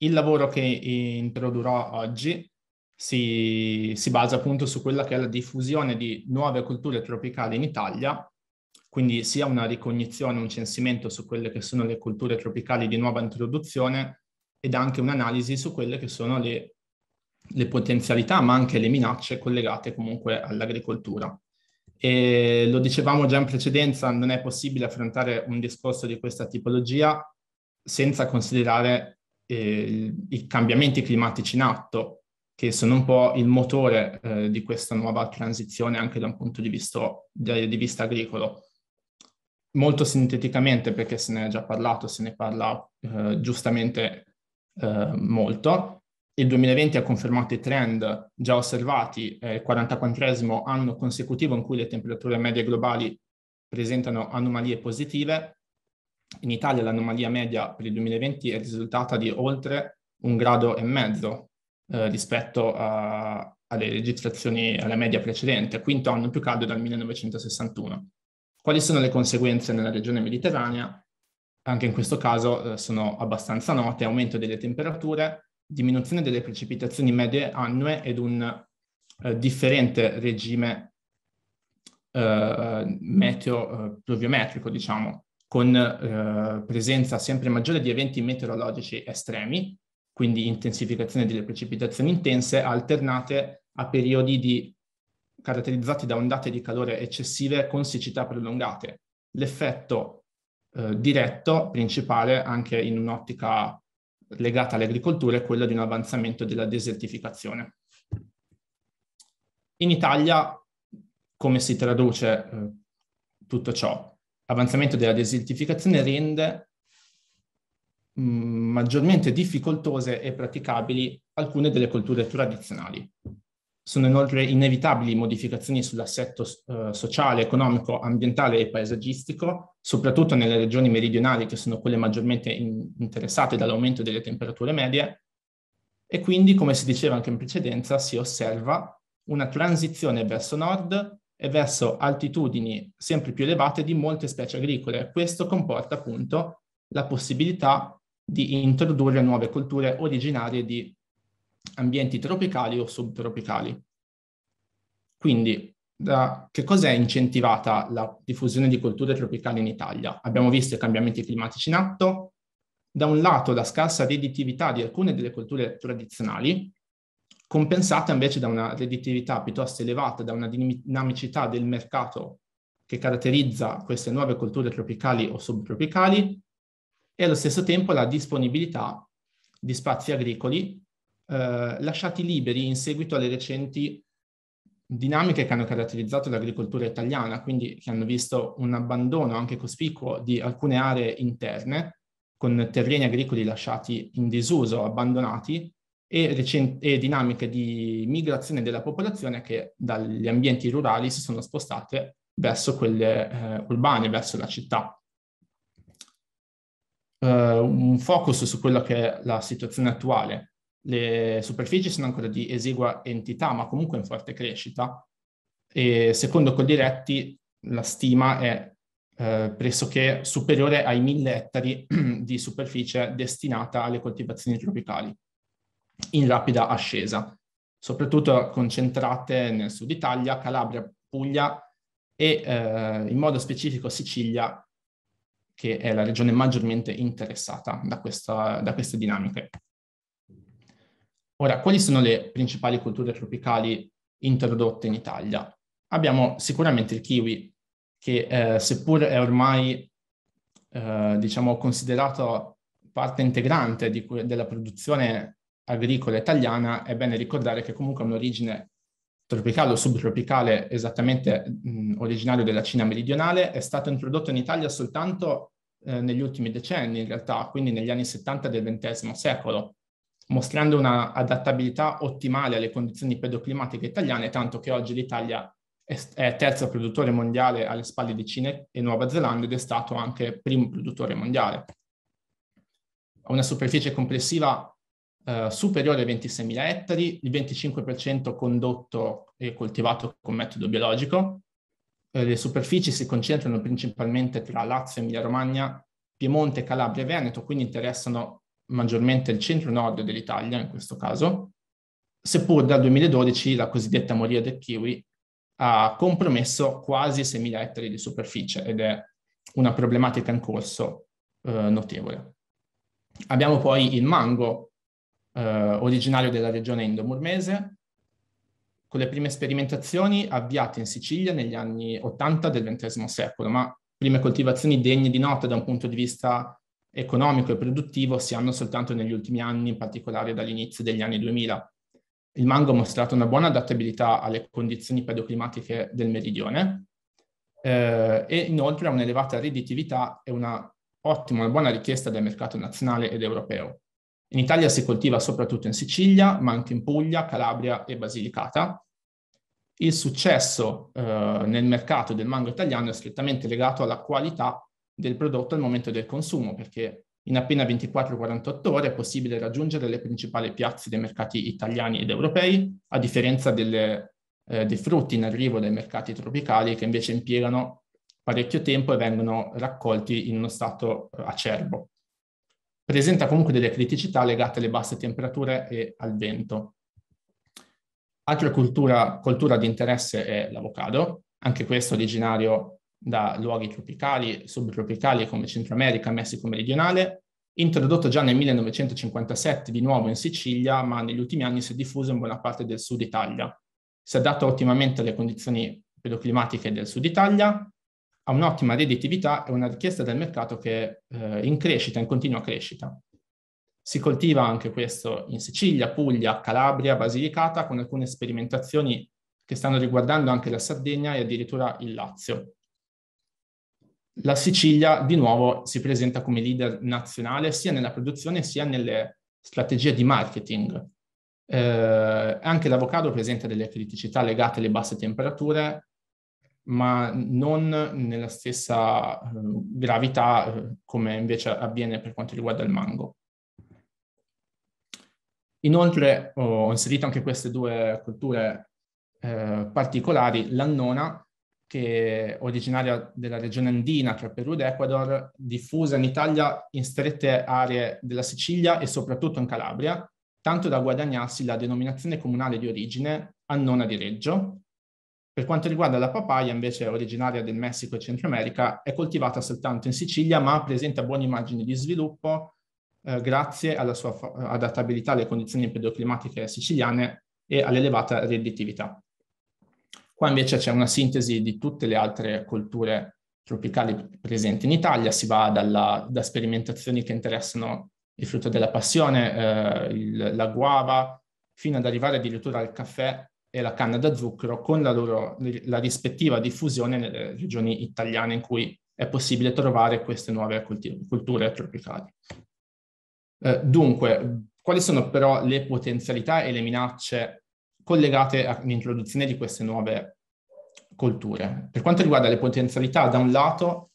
Il lavoro che introdurrò oggi si, si, basa appunto su quella che è la diffusione di nuove culture tropicali in Italia, quindi sia una ricognizione, un censimento su quelle che sono le culture tropicali di nuova introduzione ed anche un'analisi su quelle che sono le, le potenzialità ma anche le minacce collegate comunque all'agricoltura. E lo dicevamo già in precedenza, non è possibile affrontare un discorso di questa tipologia senza considerare eh, i cambiamenti climatici in atto, che sono un po' il motore eh, di questa nuova transizione anche da un punto di vista, di, di vista agricolo. Molto sinteticamente, perché se ne è già parlato, se ne parla eh, giustamente eh, molto, il 2020 ha confermato i trend già osservati, è il 44 anno consecutivo in cui le temperature medie globali presentano anomalie positive in Italia l'anomalia media per il 2020 è risultata di oltre un grado e mezzo eh, rispetto a, alle registrazioni alla media precedente, quinto anno più caldo dal 1961. Quali sono le conseguenze nella regione mediterranea? Anche in questo caso eh, sono abbastanza note, aumento delle temperature, diminuzione delle precipitazioni medie annue ed un eh, differente regime eh, meteo eh, pluviometrico, diciamo con eh, presenza sempre maggiore di eventi meteorologici estremi, quindi intensificazione delle precipitazioni intense, alternate a periodi di, caratterizzati da ondate di calore eccessive con siccità prolungate. L'effetto eh, diretto principale, anche in un'ottica legata all'agricoltura, è quello di un avanzamento della desertificazione. In Italia come si traduce eh, tutto ciò? avanzamento della desertificazione rende mm, maggiormente difficoltose e praticabili alcune delle colture tradizionali. Sono inoltre inevitabili modificazioni sull'assetto eh, sociale, economico, ambientale e paesaggistico, soprattutto nelle regioni meridionali che sono quelle maggiormente in- interessate dall'aumento delle temperature medie e quindi, come si diceva anche in precedenza, si osserva una transizione verso nord e verso altitudini sempre più elevate di molte specie agricole. Questo comporta appunto la possibilità di introdurre nuove colture originarie di ambienti tropicali o subtropicali. Quindi, da che cos'è incentivata la diffusione di colture tropicali in Italia? Abbiamo visto i cambiamenti climatici in atto, da un lato la scarsa redditività di alcune delle colture tradizionali, compensata invece da una redditività piuttosto elevata, da una dinamicità del mercato che caratterizza queste nuove colture tropicali o subtropicali e allo stesso tempo la disponibilità di spazi agricoli eh, lasciati liberi in seguito alle recenti dinamiche che hanno caratterizzato l'agricoltura italiana, quindi che hanno visto un abbandono anche cospicuo di alcune aree interne con terreni agricoli lasciati in disuso, abbandonati, e, recen- e dinamiche di migrazione della popolazione che dagli ambienti rurali si sono spostate verso quelle eh, urbane, verso la città. Uh, un focus su quella che è la situazione attuale. Le superfici sono ancora di esigua entità, ma comunque in forte crescita. E secondo Coldiretti, la stima è eh, pressoché superiore ai 1000 ettari di superficie destinata alle coltivazioni tropicali in rapida ascesa, soprattutto concentrate nel sud Italia, Calabria, Puglia e eh, in modo specifico Sicilia, che è la regione maggiormente interessata da, questa, da queste dinamiche. Ora, quali sono le principali culture tropicali introdotte in Italia? Abbiamo sicuramente il kiwi, che eh, seppur è ormai eh, diciamo, considerato parte integrante que- della produzione agricola italiana, è bene ricordare che comunque ha un'origine tropicale o subtropicale esattamente mh, originario della Cina meridionale, è stato introdotto in Italia soltanto eh, negli ultimi decenni, in realtà, quindi negli anni 70 del XX secolo, mostrando una adattabilità ottimale alle condizioni pedoclimatiche italiane, tanto che oggi l'Italia è terzo produttore mondiale alle spalle di Cina e Nuova Zelanda ed è stato anche primo produttore mondiale. Ha una superficie complessiva eh, superiore ai 26.000 ettari, il 25% condotto e coltivato con metodo biologico. Eh, le superfici si concentrano principalmente tra Lazio, Emilia-Romagna, Piemonte, Calabria e Veneto, quindi interessano maggiormente il centro-nord dell'Italia in questo caso, seppur dal 2012 la cosiddetta moria del kiwi ha compromesso quasi 6.000 ettari di superficie ed è una problematica in corso eh, notevole. Abbiamo poi il mango eh, originario della regione indomurmese, con le prime sperimentazioni avviate in Sicilia negli anni 80 del XX secolo, ma prime coltivazioni degne di nota da un punto di vista economico e produttivo si hanno soltanto negli ultimi anni, in particolare dall'inizio degli anni 2000. Il mango ha mostrato una buona adattabilità alle condizioni pedoclimatiche del meridione eh, e inoltre ha un'elevata redditività e una ottima, una buona richiesta del mercato nazionale ed europeo. In Italia si coltiva soprattutto in Sicilia, ma anche in Puglia, Calabria e Basilicata. Il successo eh, nel mercato del mango italiano è strettamente legato alla qualità del prodotto al momento del consumo, perché in appena 24-48 ore è possibile raggiungere le principali piazze dei mercati italiani ed europei, a differenza delle, eh, dei frutti in arrivo dai mercati tropicali che invece impiegano parecchio tempo e vengono raccolti in uno stato eh, acerbo presenta comunque delle criticità legate alle basse temperature e al vento. Altra cultura, cultura di interesse è l'avocado, anche questo originario da luoghi tropicali, subtropicali come Centro America, Messico meridionale, introdotto già nel 1957 di nuovo in Sicilia, ma negli ultimi anni si è diffuso in buona parte del sud Italia. Si adatta ottimamente alle condizioni pedoclimatiche del sud Italia, ha un'ottima redditività e una richiesta del mercato che è eh, in crescita, in continua crescita. Si coltiva anche questo in Sicilia, Puglia, Calabria, Basilicata, con alcune sperimentazioni che stanno riguardando anche la Sardegna e addirittura il Lazio. La Sicilia di nuovo si presenta come leader nazionale sia nella produzione sia nelle strategie di marketing. Eh, anche l'avocado presenta delle criticità legate alle basse temperature ma non nella stessa eh, gravità eh, come invece avviene per quanto riguarda il mango. Inoltre ho inserito anche queste due culture eh, particolari, l'annona, che è originaria della regione andina tra Perù ed Ecuador, diffusa in Italia in strette aree della Sicilia e soprattutto in Calabria, tanto da guadagnarsi la denominazione comunale di origine, annona di Reggio, per quanto riguarda la papaya, invece originaria del Messico e Centro America, è coltivata soltanto in Sicilia, ma presenta buone immagini di sviluppo eh, grazie alla sua adattabilità alle condizioni pedoclimatiche siciliane e all'elevata redditività. Qua invece c'è una sintesi di tutte le altre colture tropicali presenti in Italia, si va dalla, da sperimentazioni che interessano il frutto della passione, eh, il, la guava, fino ad arrivare addirittura al caffè e la canna da zucchero con la loro la rispettiva diffusione nelle regioni italiane in cui è possibile trovare queste nuove culti- culture tropicali. Eh, dunque, quali sono però le potenzialità e le minacce collegate all'introduzione di queste nuove culture? Per quanto riguarda le potenzialità, da un lato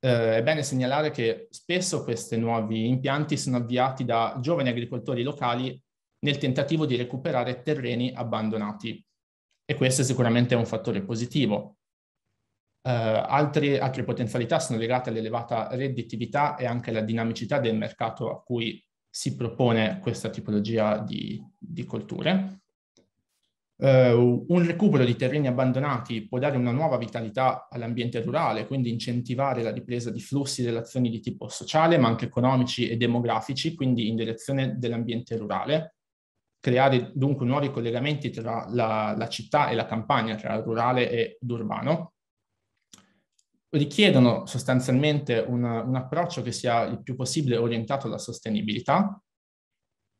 eh, è bene segnalare che spesso questi nuovi impianti sono avviati da giovani agricoltori locali nel tentativo di recuperare terreni abbandonati. E questo è sicuramente un fattore positivo. Uh, altre, altre potenzialità sono legate all'elevata redditività e anche alla dinamicità del mercato a cui si propone questa tipologia di, di colture. Uh, un recupero di terreni abbandonati può dare una nuova vitalità all'ambiente rurale, quindi incentivare la ripresa di flussi e relazioni di tipo sociale, ma anche economici e demografici, quindi in direzione dell'ambiente rurale, creare dunque nuovi collegamenti tra la, la città e la campagna, tra rurale ed urbano, richiedono sostanzialmente una, un approccio che sia il più possibile orientato alla sostenibilità,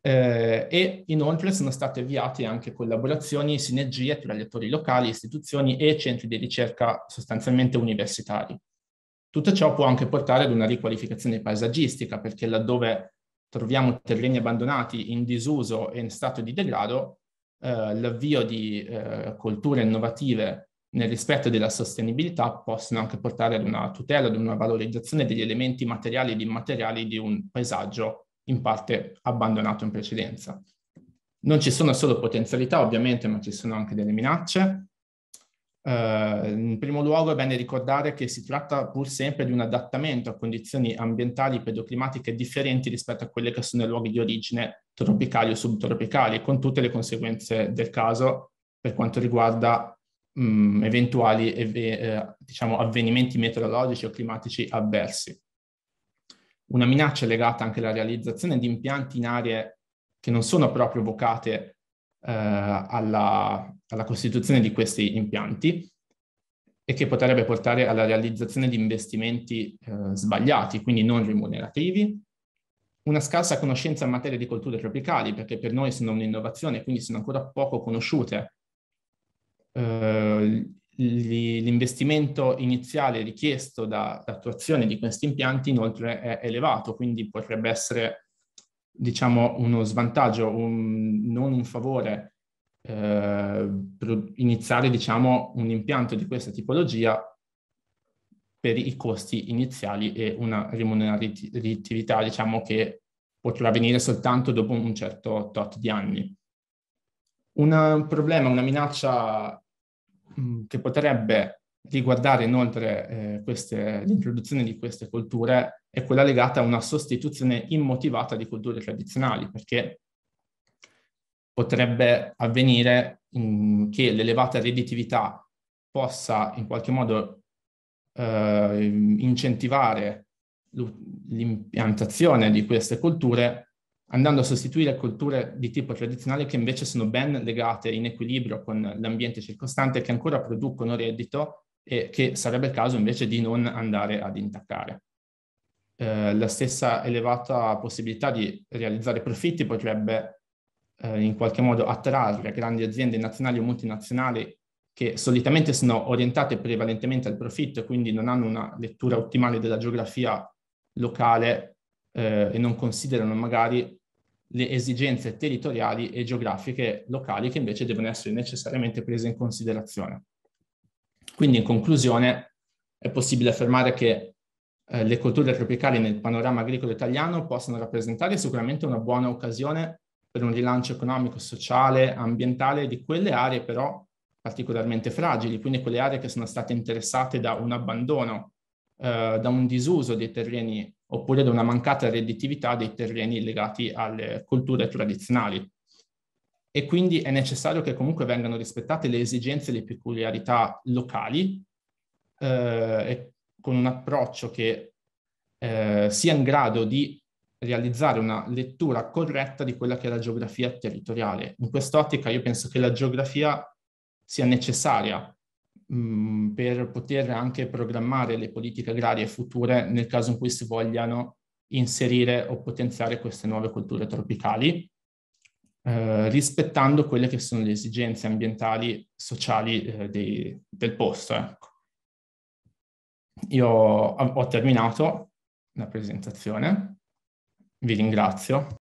eh, e inoltre sono state avviate anche collaborazioni e sinergie tra gli attori locali, istituzioni e centri di ricerca sostanzialmente universitari. Tutto ciò può anche portare ad una riqualificazione paesaggistica, perché laddove troviamo terreni abbandonati, in disuso e in stato di degrado, eh, l'avvio di eh, colture innovative nel rispetto della sostenibilità possono anche portare ad una tutela, ad una valorizzazione degli elementi materiali ed immateriali di un paesaggio in parte abbandonato in precedenza. Non ci sono solo potenzialità ovviamente, ma ci sono anche delle minacce eh, in primo luogo è bene ricordare che si tratta pur sempre di un adattamento a condizioni ambientali pedoclimatiche differenti rispetto a quelle che sono i luoghi di origine tropicali o subtropicali, con tutte le conseguenze del caso per quanto riguarda mh, mm, eventuali ev- eh, diciamo, avvenimenti meteorologici o climatici avversi. Una minaccia legata anche alla realizzazione di impianti in aree che non sono proprio vocate eh, alla, alla costituzione di questi impianti e che potrebbe portare alla realizzazione di investimenti eh, sbagliati, quindi non remunerativi, una scarsa conoscenza in materia di colture tropicali, perché per noi sono un'innovazione, quindi sono ancora poco conosciute. Eh, l'investimento iniziale richiesto dall'attuazione di questi impianti inoltre è elevato, quindi potrebbe essere diciamo, uno svantaggio, un, non un favore eh, iniziare diciamo, un impianto di questa tipologia per i costi iniziali e una remuneratività diciamo, che potrà avvenire soltanto dopo un certo tot di anni. un problema, una minaccia mm, che potrebbe riguardare inoltre eh, queste, l'introduzione di queste colture è quella legata a una sostituzione immotivata di colture tradizionali, perché potrebbe avvenire in, che l'elevata redditività possa in qualche modo eh, incentivare l'impiantazione di queste colture andando a sostituire colture di tipo tradizionale che invece sono ben legate in equilibrio con l'ambiente circostante che ancora producono reddito e che sarebbe il caso invece di non andare ad intaccare. Eh, la stessa elevata possibilità di realizzare profitti potrebbe eh, in qualche modo attrarre grandi aziende nazionali o multinazionali che solitamente sono orientate prevalentemente al profitto e quindi non hanno una lettura ottimale della geografia locale eh, e non considerano magari le esigenze territoriali e geografiche locali che invece devono essere necessariamente prese in considerazione. Quindi in conclusione è possibile affermare che eh, le colture tropicali nel panorama agricolo italiano possono rappresentare sicuramente una buona occasione per un rilancio economico, sociale, ambientale di quelle aree però particolarmente fragili, quindi quelle aree che sono state interessate da un abbandono, eh, da un disuso dei terreni oppure da una mancata redditività dei terreni legati alle culture tradizionali. E quindi è necessario che comunque vengano rispettate le esigenze e le peculiarità locali eh, con un approccio che eh, sia in grado di realizzare una lettura corretta di quella che è la geografia territoriale. In quest'ottica io penso che la geografia sia necessaria mh, mm, per poter anche programmare le politiche agrarie future nel caso in cui si vogliano inserire o potenziare queste nuove colture tropicali, eh, rispettando quelle che sono le esigenze ambientali, sociali eh, dei, del posto. Ecco. Io ho, ho terminato la presentazione. Vi ringrazio.